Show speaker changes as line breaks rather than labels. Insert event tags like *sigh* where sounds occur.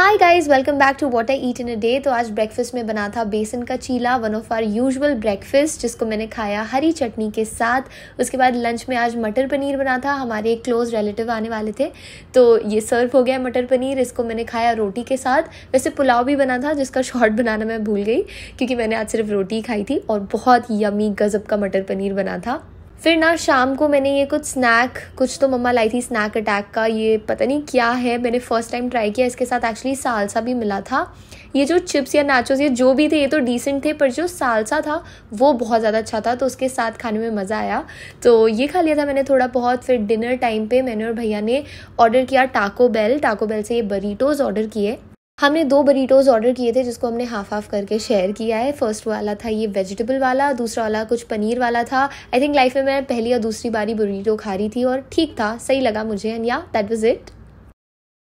hi guys welcome back to what I eat in a day तो आज breakfast में बना था बेसन का चीला one of our usual breakfast जिसको मैंने खाया हरी चटनी के साथ उसके बाद लंच में आज मटर पनीर बना था हमारे एक क्लोज रिलेटिव आने वाले थे तो ये सर्व हो गया मटर पनीर इसको मैंने खाया रोटी के साथ वैसे पुलाव भी बना था जिसका शॉर्ट *laughs* बनाना मैं भूल गई क्योंकि मैंने आज सिर्फ रोटी खाई थी और बहुत यमी गज़ब का मटर पनीर बना था फिर ना शाम को मैंने ये कुछ स्नैक कुछ तो मम्मा लाई थी स्नैक अटैक का ये पता नहीं क्या है मैंने फ़र्स्ट टाइम ट्राई किया इसके साथ एक्चुअली सालसा भी मिला था ये जो चिप्स या नाचोस ये जो भी थे ये तो डिसेंट थे पर जो सालसा था वो बहुत ज़्यादा अच्छा था तो उसके साथ खाने में मज़ा आया तो ये खा लिया था मैंने थोड़ा बहुत फिर डिनर टाइम पर मैंने और भैया ने ऑर्डर किया टाको बेल टाको बेल से ये बरीटोज़ ऑर्डर किए हमने दो बरीटोज ऑर्डर किए थे जिसको हमने हाफ हाफ करके शेयर किया है फर्स्ट वाला था ये वेजिटेबल वाला दूसरा वाला कुछ पनीर वाला था आई थिंक लाइफ में मैं पहली या दूसरी बारी बरीटो खा रही थी और ठीक था सही लगा मुझे एंड या दैट वॉज इट